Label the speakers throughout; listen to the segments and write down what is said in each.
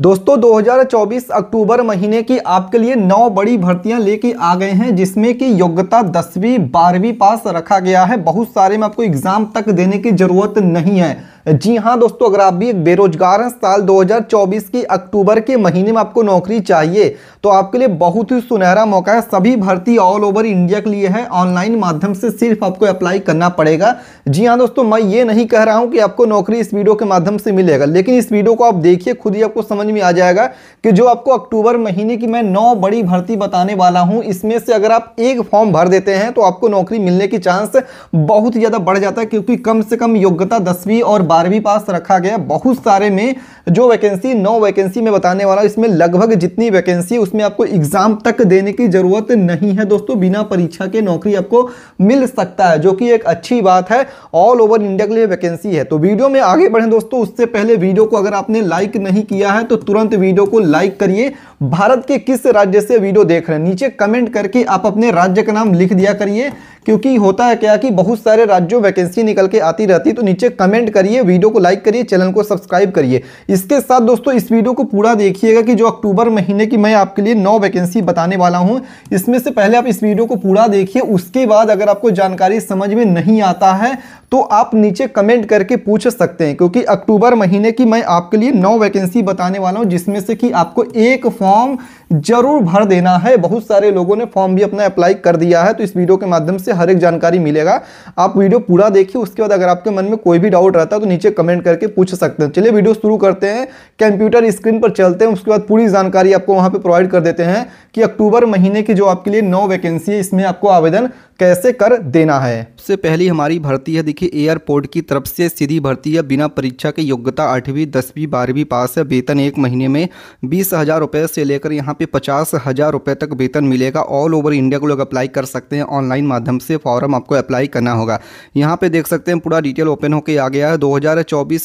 Speaker 1: दोस्तों 2024 अक्टूबर महीने की आपके लिए नौ बड़ी भर्तियां लेके आ गए हैं जिसमें कि योग्यता दसवीं बारहवीं पास रखा गया है बहुत सारे में आपको एग्जाम तक देने की जरूरत नहीं है जी हाँ दोस्तों अगर आप भी बेरोजगार हैं साल 2024 की अक्टूबर के महीने में आपको नौकरी चाहिए तो आपके लिए बहुत ही सुनहरा मौका है सभी भर्ती ऑल ओवर इंडिया के लिए है ऑनलाइन माध्यम से सिर्फ आपको अप्लाई करना पड़ेगा जी हाँ दोस्तों मैं ये नहीं कह रहा हूँ कि आपको नौकरी इस वीडियो के माध्यम से मिलेगा लेकिन इस वीडियो को आप देखिए खुद ही आपको समझ में आ जाएगा कि जो आपको अक्टूबर महीने की मैं नौ बड़ी भर्ती बताने वाला हूँ इसमें से अगर आप एक फॉर्म भर देते हैं तो आपको नौकरी मिलने की चांस बहुत ज़्यादा बढ़ जाता है क्योंकि कम से कम योग्यता दसवीं और बारहवीं पास रखा गया बहुत सारे में जो वैकेंसी नौ वैकेंसी में बताने वाला इसमें लगभग जितनी वैकेंसी उसमें आपको एग्जाम तक देने की ज़रूरत नहीं है दोस्तों बिना परीक्षा के नौकरी आपको मिल सकता है जो कि एक अच्छी बात है ऑल ओवर इंडिया के लिए वैकेंसी है तो वीडियो में आगे बढ़े दोस्तों उससे पहले वीडियो को अगर आपने लाइक नहीं किया है तो तुरंत वीडियो को लाइक करिए भारत के किस राज्य से वीडियो देख रहे हैं नीचे कमेंट करके आप अपने राज्य का नाम लिख दिया करिए क्योंकि होता है क्या कि बहुत सारे राज्यों वैकेंसी निकल के आती रहती है तो नीचे कमेंट करिए वीडियो को लाइक करिए चैनल को सब्सक्राइब करिए इसके साथ दोस्तों इस वीडियो को पूरा देखिएगा कि जो अक्टूबर महीने की मैं आपके लिए नौ वैकेंसी बताने वाला हूँ इसमें से पहले आप इस वीडियो को पूरा देखिए उसके बाद अगर आपको जानकारी समझ में नहीं आता है तो आप नीचे कमेंट करके पूछ सकते हैं क्योंकि अक्टूबर महीने की मैं आपके लिए नौ वैकेंसी बताने वाला हूँ जिसमें से कि आपको एक फॉर्म जरूर भर देना है बहुत सारे लोगों ने फॉर्म भी अपना अप्लाई कर दिया है तो इस वीडियो के माध्यम से हर एक जानकारी मिलेगा आप वीडियो पूरा देखिए उसके बाद अगर आपके मन में कोई भी डाउट रहता है तो नीचे कमेंट करके पूछ सकते हैं चलिए वीडियो शुरू करते हैं कंप्यूटर स्क्रीन पर चलते हैं उसके बाद पूरी जानकारी आपको वहाँ पर प्रोवाइड कर देते हैं कि अक्टूबर महीने की जो आपके लिए नौ वैकेंसी है इसमें आपको आवेदन कैसे कर देना है सबसे पहली हमारी भर्ती है देखिए एयरपोर्ट की तरफ से सीधी भर्ती है बिना परीक्षा के योग्यता आठवीं दसवीं बारहवीं पास है वेतन एक महीने में बीस हज़ार रुपये से लेकर यहाँ पे पचास हज़ार रुपये तक वेतन मिलेगा ऑल ओवर इंडिया को लोग अप्लाई कर सकते हैं ऑनलाइन माध्यम से फॉर्म आपको अप्लाई करना होगा यहाँ पे देख सकते हैं पूरा डिटेल ओपन होकर आ गया है दो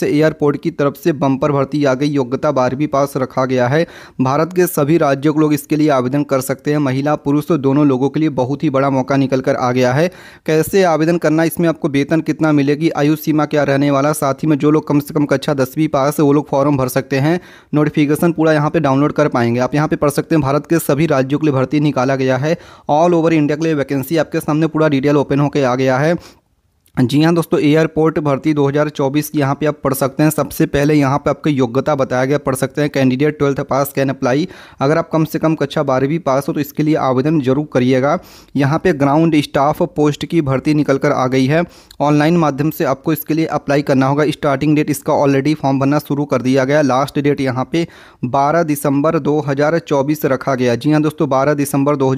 Speaker 1: एयरपोर्ट की तरफ से बम्पर भर्ती आ गई योग्यता बारहवीं पास रखा गया है भारत के सभी राज्यों के लोग इसके लिए आवेदन कर सकते हैं महिला पुरुष दोनों लोगों के लिए बहुत ही बड़ा मौका निकल कर आ गया है कैसे आवेदन करना इसमें आपको वेतन कितना मिलेगी आयु सीमा क्या रहने वाला साथ ही में जो लोग कम से कम कक्षा दसवीं पास वो लोग फॉर्म भर सकते हैं नोटिफिकेशन पूरा यहाँ पर डाउनलोड कर पाएंगे आप यहाँ पर पढ़ सकते हैं भारत के सभी राज्यों के लिए भर्ती निकाला गया है ऑल ओवर इंडिया के लिए वैकेंसी आपके सामने पूरा डिटेल ओपन होकर आ गया है जी हाँ दोस्तों एयरपोर्ट भर्ती 2024 की यहाँ पे आप पढ़ सकते हैं सबसे पहले यहाँ पे आपकी योग्यता बताया गया पढ़ सकते हैं candidate twelfth pass can apply अगर आप कम से कम कक्षा बारहवीं पास हो तो इसके लिए आवेदन जरूर करिएगा यहाँ पे ग्राउंड स्टाफ पोस्ट की भर्ती निकल कर आ गई है ऑनलाइन माध्यम से आपको इसके लिए अप्लाई करना होगा स्टार्टिंग डेट इसका ऑलरेडी फॉर्म भरना शुरू कर दिया गया लास्ट डेट यहाँ पर बारह दिसंबर दो रखा गया जी हाँ दोस्तों बारह दिसंबर दो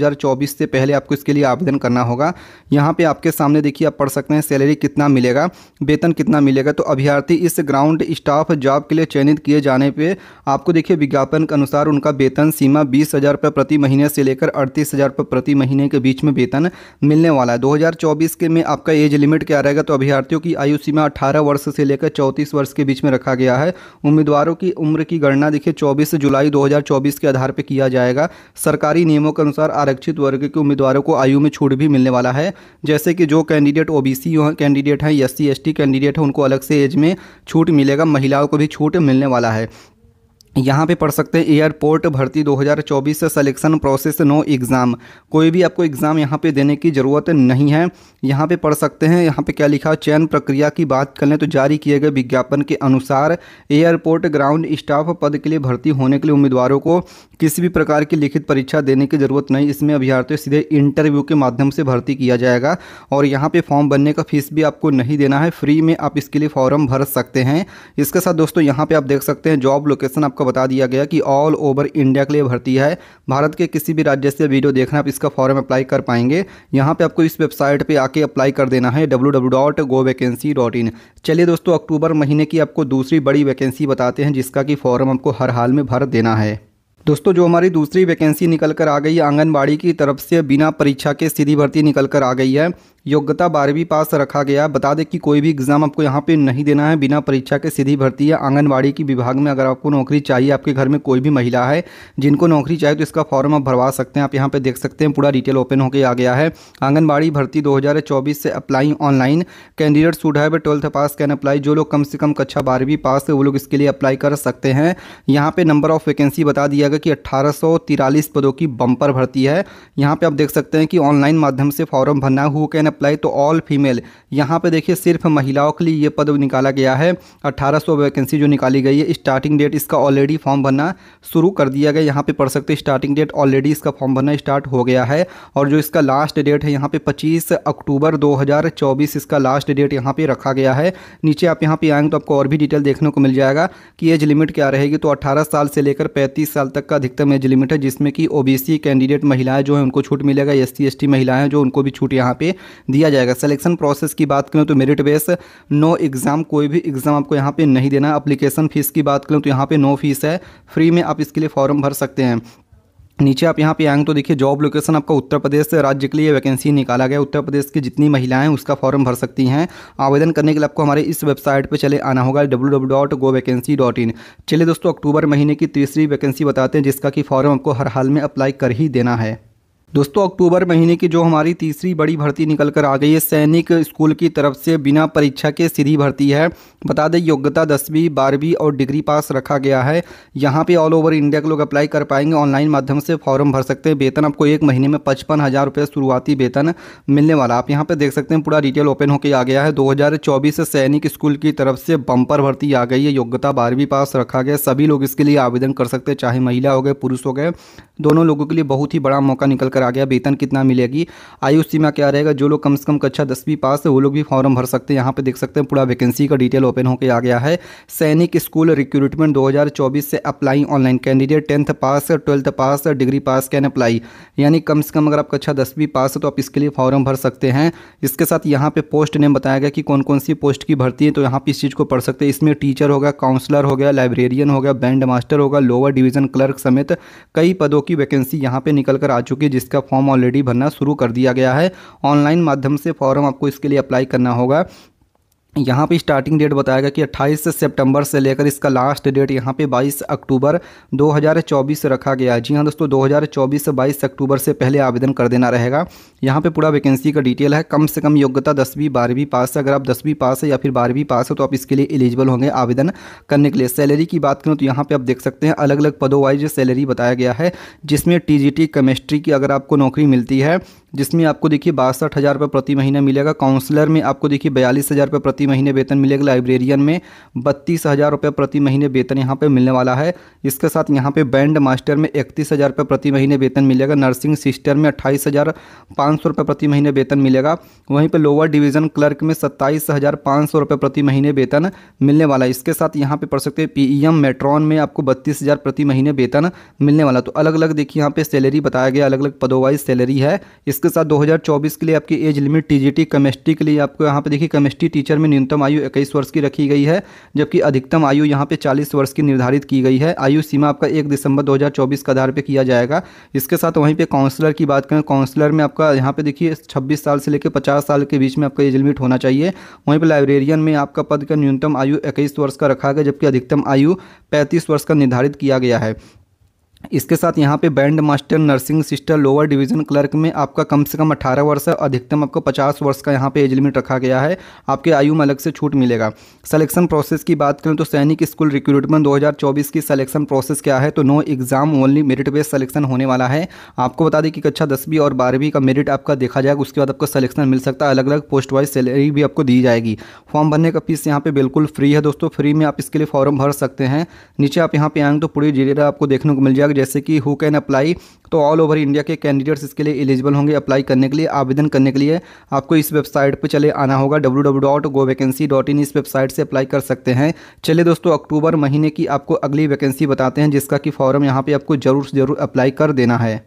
Speaker 1: से पहले आपको इसके लिए आवेदन करना होगा यहाँ पर आपके सामने देखिए आप पढ़ सकते हैं सैलरी सैलरी कितना मिलेगा वेतन कितना मिलेगा तो अभ्यर्थी इस ग्राउंड स्टाफ जॉब के लिए चयनित किए जाने पर आपको देखिए विज्ञापन के अनुसार उनका वेतन सीमा बीस हज़ार रुपये प्रति महीने से लेकर अड़तीस हज़ार रुपये प्रति महीने के बीच में वेतन मिलने वाला है 2024 के में आपका एज लिमिट क्या रहेगा तो अभ्यर्थियों की आयु सीमा 18 वर्ष से लेकर 34 वर्ष के बीच में रखा गया है उम्मीदवारों की उम्र की गणना देखिए 24 जुलाई 2024 के आधार पर किया जाएगा सरकारी नियमों के अनुसार आरक्षित वर्ग के उम्मीदवारों को आयु में छूट भी मिलने वाला है जैसे कि जो कैंडिडेट ओ कैंडिडेट हैं एस सी कैंडिडेट हैं उनको अलग से एज में छूट मिलेगा महिलाओं को भी छूट मिलने वाला है यहाँ पे पढ़ सकते हैं एयरपोर्ट भर्ती 2024 से सिलेक्शन प्रोसेस नो एग्ज़ाम कोई भी आपको एग्ज़ाम यहाँ पे देने की ज़रूरत नहीं है यहाँ पे पढ़ सकते हैं यहाँ पे क्या लिखा चयन प्रक्रिया की बात कर लें तो जारी किए गए विज्ञापन के अनुसार एयरपोर्ट ग्राउंड स्टाफ पद के लिए भर्ती होने के लिए उम्मीदवारों को किसी भी प्रकार की लिखित परीक्षा देने की ज़रूरत नहीं इसमें अभ्यर्थियों सीधे इंटरव्यू के माध्यम से भर्ती किया जाएगा और यहाँ पर फॉर्म भरने का फीस भी आपको नहीं देना है फ्री में आप इसके लिए फॉर्म भर सकते हैं इसके साथ दोस्तों यहाँ पर आप देख सकते हैं जॉब लोकेशन आप आपको बता दिया गया कि ऑल ओवर इंडिया के लिए भर्ती है भारत के किसी भी राज्य से वीडियो देखना आप इसका फॉर्म अप्लाई कर पाएंगे यहाँ पे आपको इस वेबसाइट पे आके अप्लाई कर देना है डब्ल्यू चलिए दोस्तों अक्टूबर महीने की आपको दूसरी बड़ी वैकेंसी बताते हैं जिसका कि फॉर्म आपको हर हाल में भर देना है दोस्तों जो हमारी दूसरी वैकेंसी निकल कर आ गई आंगनबाड़ी की तरफ से बिना परीक्षा के सीधी भर्ती निकल कर आ गई है योग्यता बारहवीं पास रखा गया बता दें कि कोई भी एग्ज़ाम आपको यहाँ पे नहीं देना है बिना परीक्षा के सीधी भर्ती या आंगनबाड़ी की विभाग में अगर आपको नौकरी चाहिए आपके घर में कोई भी महिला है जिनको नौकरी चाहिए तो इसका फॉर्म आप भरवा सकते हैं आप यहाँ पर देख सकते हैं पूरा डिटेल ओपन होकर आ गया है आंगनबाड़ी भर्ती दो से apply online candidate should have twelfth pass can apply जो लोग कम से कम कक्षा बारहवीं पास है वो लोग इसके लिए अप्लाई कर सकते हैं यहाँ पर नंबर ऑफ वैकेंसी बता दिया गया कि अट्ठारह पदों की बंपर भर्ती है यहाँ पर आप देख सकते हैं कि ऑनलाइन माध्यम से फॉर्म भरना हुआ कैन अप्लाई तो ऑल फीमेल यहाँ पे देखिए सिर्फ महिलाओं के लिए ये पद निकाला गया है 1800 वैकेंसी जो निकाली गई है स्टार्टिंग डेट इसका ऑलरेडी फॉर्म भरना शुरू कर दिया गया यहाँ पे पढ़ सकते हैं स्टार्टिंग डेट ऑलरेडी इसका फॉर्म भरना स्टार्ट हो गया है और जो इसका लास्ट डेट है यहाँ पे पच्चीस अक्टूबर दो इसका लास्ट डेट यहाँ पे रखा गया है नीचे आप यहाँ पे आएंगे तो आपको और भी डिटेल देखने को मिल जाएगा कि एज लिमिट क्या रहेगी तो अट्ठारह साल से लेकर पैंतीस साल तक का अधिकतम एज लिमिट है जिसमें कि ओबीसी कैंडिडेट महिलाएं जो हैं उनको छूट मिलेगा एस सी महिलाएं जो उनको भी छूट यहाँ पे दिया जाएगा सिलेक्शन प्रोसेस की बात करें तो मेरिट बेस नो एग्ज़ाम कोई भी एग्ज़ाम आपको यहाँ पे नहीं देना अप्लीकेशन फ़ीस की बात करें तो यहाँ पे नो फीस है फ्री में आप इसके लिए फॉर्म भर सकते हैं नीचे आप यहाँ पे आएंगे तो देखिए जॉब लोकेशन आपका उत्तर प्रदेश राज्य के लिए वैकेंसी निकाला गया उत्तर प्रदेश की जितनी महिलाएं उसका फॉर्म भर सकती हैं आवेदन करने के लिए आपको हमारे इस वेबसाइट पे चले आना होगा W W dot go vacancy dot in चलिए दोस्तों अक्टूबर महीने की तीसरी वैकेंसी बताते हैं जिसका कि फॉर्म आपको हर हाल में अप्लाई कर ही देना है दोस्तों अक्टूबर महीने की जो हमारी तीसरी बड़ी भर्ती निकल कर आ गई है सैनिक स्कूल की तरफ से बिना परीक्षा के सीधी भर्ती है बता दें योग्यता दसवीं बारहवीं और डिग्री पास रखा गया है यहाँ पे ऑल ओवर इंडिया के लोग अप्लाई कर पाएंगे ऑनलाइन माध्यम से फॉर्म भर सकते हैं वेतन आपको एक महीने में पचपन हज़ार रुपये शुरुआती वेतन मिलने वाला आप यहाँ पर देख सकते हैं पूरा डिटेल ओपन होकर आ गया है दो सैनिक स्कूल की तरफ से बम्पर भर्ती आ गई है योग्यता बारहवीं पास रखा गया सभी लोग इसके लिए आवेदन कर सकते हैं चाहे महिला हो गए पुरुष हो गए दोनों लोगों के लिए बहुत ही बड़ा मौका निकल कर लेकर आ गया वेतन कितना मिलेगी आयु सीमा क्या रहेगा जो लोग कम से कम कक्षा दसवीं पास है वो लोग भी फॉर्म भर सकते हैं यहाँ पे देख सकते हैं पूरा वैकेंसी का डिटेल ओपन होकर आ गया है सैनिक स्कूल रिक्रूटमेंट दो से apply online candidate tenth pass twelfth pass degree pass can apply यानी कम से कम अगर आप कक्षा दसवीं पास है तो आप इसके लिए फॉर्म भर सकते हैं इसके साथ यहाँ पे पोस्ट नेम बताया गया कि कौन कौन सी पोस्ट की भर्ती है तो यहाँ पे इस चीज़ को पढ़ सकते हैं इसमें टीचर होगा काउंसलर हो गया लाइब्रेरियन हो गया बैंड मास्टर होगा लोअर डिवीजन क्लर्क समेत कई पदों की वैकेंसी यहाँ पे निकल कर आ चुकी है जिस इसका फॉर्म ऑलरेडी भरना शुरू कर दिया गया है ऑनलाइन माध्यम से फॉर्म आपको इसके लिए अप्लाई करना होगा यहाँ पे स्टार्टिंग डेट बताया गया कि 28 सितंबर से लेकर इसका लास्ट डेट यहाँ पे 22 अक्टूबर 2024 रखा गया है जी हाँ दोस्तों 2024 से 22 अक्टूबर से पहले आवेदन कर देना रहेगा यहाँ पे पूरा वैकेंसी का डिटेल है कम से कम योग्यता दसवीं बारहवीं पास है अगर आप दसवीं पास है या फिर बारहवीं पास है तो आप इसके लिए एलिजिबल होंगे आवेदन करने के लिए सैलरी की बात करें तो यहाँ पर आप देख सकते हैं अलग अलग पदों वाइज सैलरी बताया गया है जिसमें टी केमिस्ट्री की अगर आपको नौकरी मिलती है जिसमें आपको देखिए बासठ हज़ार प्रति महीना मिलेगा काउंसलर में आपको देखिए बयालीस हज़ार प्रति प्रति महीने वेतन मिलेगा लाइब्रेरियन में बत्तीस हज़ार रुपये प्रति महीने वेतन यहाँ पे मिलने वाला है इसके साथ यहाँ पे बैंड मास्टर में इकतीस हज़ार रुपये प्रति महीने वेतन मिलेगा नर्सिंग सिस्टर में अट्ठाईस हज़ार पाँच सौ रुपये प्रति महीने वेतन मिलेगा वहीं पर लोअर डिवीज़न क्लर्क में सत्ताईस हज़ार पाँच सौ रुपये प्रति महीने वेतन मिलने वाला है इसके साथ यहाँ पर पढ़ सकते हैं पी मेट्रॉन में आपको बत्तीस हज़ार प्रति महीने वेतन मिलने वाला तो अलग अलग देखिए यहाँ पर सैलरी बताया गया अलग अलग पदों वाइज सैलरी है इसके साथ 2024 के लिए आपकी age limit T TGT chemistry के लिए आपको यहाँ पर देखिए केमिस्ट्री टीचर में में न्यूनतम आयु इक्कीस वर्ष की रखी गई है जबकि अधिकतम आयु यहाँ पे चालीस वर्ष की निर्धारित की गई है आयु सीमा आपका एक दिसंबर 2024 के आधार पर किया जाएगा इसके साथ वहीं पर काउंसलर की बात करें काउंसलर में आपका यहाँ पे देखिए छब्बीस साल से लेकर पचास साल के बीच में आपका एज लिमिट होना चाहिए वहीं पर लाइब्रेरियन में आपका पद का न्यूनतम आयु इक्कीस वर्ष का रखा गया जबकि अधिकतम आयु पैंतीस वर्ष का निर्धारित किया गया है इसके साथ यहाँ पे band master nursing sister lower division clerk में आपका कम से कम 18 वर्ष है अधिकतम आपको 50 वर्ष का यहाँ पे एज लिमिट रखा गया है आपके आयु में अलग से छूट मिलेगा सिलेक्शन प्रोसेस की बात करें तो सैनिक स्कूल रिक्रूटमेंट 2024 की सिलेक्शन प्रोसेस क्या है तो no exam only merit based selection होने वाला है आपको बता दें कि कक्षा दसवीं और बारहवीं का मेरिट आपका देखा जाएगा उसके बाद आपको सलेक्शन मिल सकता है अलग अलग पोस्ट वाइज सैलरी भी आपको दी जाएगी फॉर्म भरने का फीस यहाँ पर बिल्कुल फ्री है दोस्तों फ्री में आप इसके लिए फॉर्म भर सकते हैं नीचे आप यहाँ पे आएंगे तो पूरी डिटेल आपको देखने को मिल जाएगा तक जैसे कि हु कैन अप्लाई तो ऑल ओवर इंडिया के कैंडिडेट्स इसके लिए एलिजिबल होंगे अप्लाई करने के लिए आवेदन करने के लिए आपको इस वेबसाइट पर चले आना होगा डब्ल्यू डब्ल्यू डॉट इन इस वेबसाइट से अप्लाई कर सकते हैं चलिए दोस्तों अक्टूबर महीने की आपको अगली वैकेंसी बताते हैं जिसका कि फॉर्म यहाँ पर आपको ज़रूर ज़रूर अप्लाई कर देना है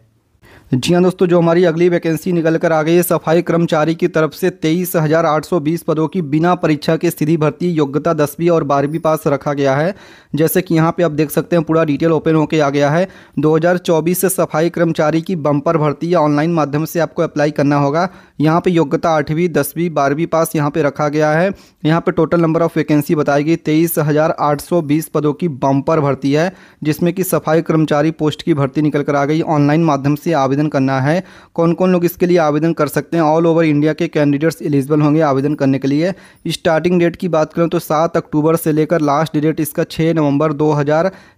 Speaker 1: जी हाँ दोस्तों जो हमारी अगली वैकेंसी निकल कर आ गई है सफाई कर्मचारी की तरफ से तेईस हज़ार आठ सौ बीस पदों की बिना परीक्षा के सीधी भर्ती योग्यता दसवीं और बारहवीं पास रखा गया है जैसे कि यहाँ पे आप देख सकते हैं पूरा डिटेल ओपन होके आ गया है 2024 से सफाई कर्मचारी की बम्पर भर्ती या ऑनलाइन माध्यम से आपको अप्लाई करना होगा यहाँ पर योग्यता आठवीं दसवीं बारहवीं पास यहाँ पर रखा गया है यहाँ पर टोटल नंबर ऑफ वैकेंसी बताई गई तेईस पदों की बम्पर भर्ती है जिसमें कि सफाई कर्मचारी पोस्ट की भर्ती निकल कर आ गई ऑनलाइन माध्यम से आवेदन आवेदन करना है कौन कौन लोग इसके लिए आवेदन कर सकते हैं ऑल ओवर इंडिया के कैंडिडेट्स एलिजिबल होंगे आवेदन करने के लिए स्टार्टिंग डेट की बात करें तो सात अक्टूबर से लेकर लास्ट डेट इसका छः नवंबर दो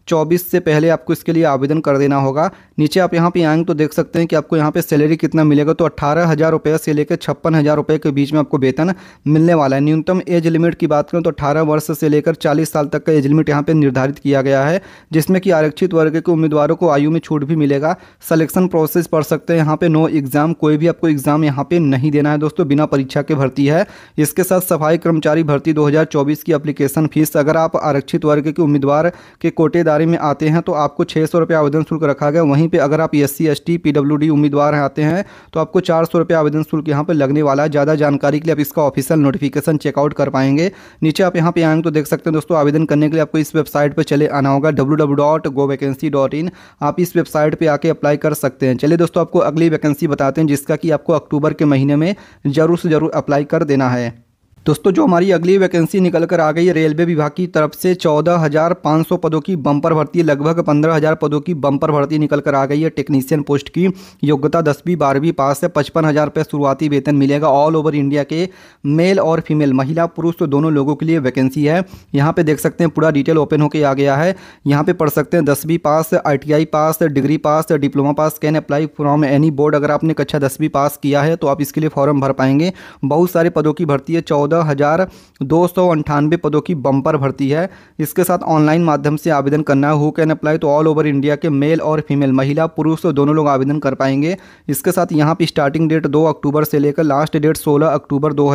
Speaker 1: चौबीस से पहले आपको इसके लिए आवेदन कर देना होगा नीचे आप यहाँ पे आएंगे तो देख सकते हैं कि आपको यहाँ पे सैलरी कितना मिलेगा तो अट्ठारह हज़ार रुपये से लेकर छप्पन हज़ार रुपये के बीच में आपको वेतन मिलने वाला है न्यूनतम एज लिमिट की बात करें तो अठारह वर्ष से लेकर चालीस साल तक का एज लिमिट यहाँ पर निर्धारित किया गया है जिसमें कि आरक्षित वर्ग के उम्मीदवारों को आयु में छूट भी मिलेगा सलेक्शन प्रोसेस क्लासेस पढ़ सकते हैं यहाँ पे नो एग्ज़ाम कोई भी आपको एग्ज़ाम यहाँ पे नहीं देना है दोस्तों बिना परीक्षा के भर्ती है इसके साथ सफाई कर्मचारी भर्ती 2024 की अप्लीकेशन फीस अगर आप आरक्षित वर्ग के उम्मीदवार के कोटेदारी में आते हैं तो आपको छः सौ आवेदन शुल्क रखा गया वहीं पर अगर आप एस सी एस टी उम्मीदवार आते हैं तो आपको चार सौ आवेदन शुल्क यहाँ पर लगने वाला है ज़्यादा जानकारी के लिए आप इसका ऑफिशियल नोटिफिकेशन चेकआउट कर पाएंगे नीचे आप यहाँ पे आएंगे तो देख सकते हैं दोस्तों आवेदन करने के लिए आपको इस वेबसाइट पर चले आना होगा डब्ल्यू आप इस वेबसाइट पर आके अप्लाई कर सकते हैं चले चलिए दोस्तों आपको अगली वैकेंसी बताते हैं जिसका कि आपको अक्टूबर के महीने में ज़रूर से ज़रूर अप्लाई कर देना है दोस्तों जो हमारी अगली वैकेंसी निकल कर आ गई है रेलवे विभाग की तरफ से चौदह हज़ार पाँच सौ पदों की बम्पर भर्ती लगभग पंद्रह हज़ार पदों की बम्पर भर्ती निकल कर आ गई है टेक्नीशियन पोस्ट की योग्यता दसवीं बारहवीं पास से पचपन हज़ार रुपये शुरुआती वेतन मिलेगा ऑल ओवर इंडिया के मेल और फीमेल महिला पुरुष तो दोनों लोगों के लिए वैकेंसी है यहाँ पर देख सकते हैं पूरा डिटेल ओपन होकर आ गया है यहाँ पर पढ़ सकते हैं दसवीं pass I pass degree pass diploma pass can apply from any board अगर आपने कक्षा दसवीं पास किया है तो आप इसके लिए फॉर्म भर पाएंगे बहुत सारे पदों की भर्ती है चौदह चौदह हज़ार दो सौ अंठानवे पदों की बम्पर भर्ती है इसके साथ ऑनलाइन माध्यम से आवेदन करना है हु कैन अप्लाई तो ऑल ओवर इंडिया के मेल और फीमेल महिला पुरुष तो दोनों लोग आवेदन कर पाएंगे इसके साथ यहाँ पर स्टार्टिंग डेट दो अक्टूबर से लेकर लास्ट डेट सोलह अक्टूबर दो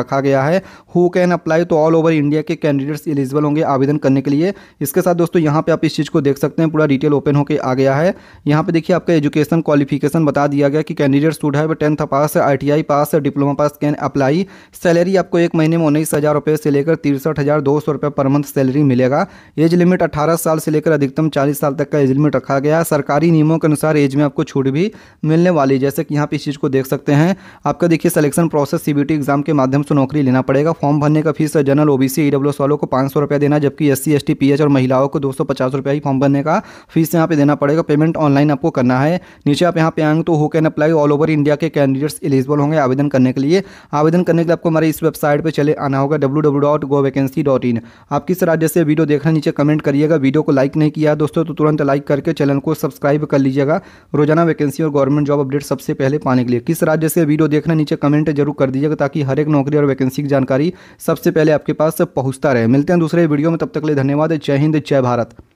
Speaker 1: रखा गया है हु कैन अप्लाई तो ऑल ओवर इंडिया के कैंडिडेट्स एलिजिबल होंगे आवेदन करने के लिए इसके साथ दोस्तों यहाँ पे आप इस चीज़ को देख सकते हैं पूरा डिटेल ओपन होकर आ गया है यहाँ पे देखिए आपका एजुकेशन क्वालिफिकेशन बता दिया गया कि कैंडिडेट स्टूड है tenth pass I pass diploma pass can apply salary salary आपको एक महीने में उन्नीस हज़ार रुपये से लेकर तिरसठ हज़ार दो सौ रुपये पर मंथ सैलरी मिलेगा एज लिमिट अठारह साल से लेकर अधिकतम चालीस साल तक का एज लिमिट रखा गया सरकारी नियमों के अनुसार एज में आपको छूट भी मिलने वाली जैसे कि यहाँ पे इस चीज़ को देख सकते हैं आपका देखिए सिलेक्शन प्रोसेस सी एग्जाम के माध्यम से नौकरी लेना पड़ेगा फॉर्म भरने का fees general O B C वालों को पाँच सौ देना जबकि S C S T P H और महिलाओं को दो सौ पचास ही फॉर्म भरने का फीस यहाँ पे देना पड़ेगा पेमेंट ऑनलाइन आपको करना है नीचे आप यहाँ पे आएंगे तो who can apply all over India के कैंडिडेट्स एलिजिबल होंगे आवेदन करने के लिए आवेदन करने के लिए आपको हमारे इस वेबसाइट पर चले आना होगा डब्ल्यू आप किस राज्य से वीडियो देख रहे नीचे कमेंट करिएगा वीडियो को लाइक नहीं किया दोस्तों तो तुरंत लाइक करके चैनल को सब्सक्राइब कर लीजिएगा रोजाना वैकेंसी और गवर्नमेंट जॉब अपडेट सबसे पहले पाने के लिए किस राज्य से वीडियो देखना नीचे कमेंट जरूर कर दीजिएगा ताकि हर एक नौकरी और वैकेंसी की जानकारी सबसे पहले आपके पास पहुंचता रहे मिलते हैं दूसरे वीडियो में तब तक के लिए धन्यवाद जय हिंद जय भारत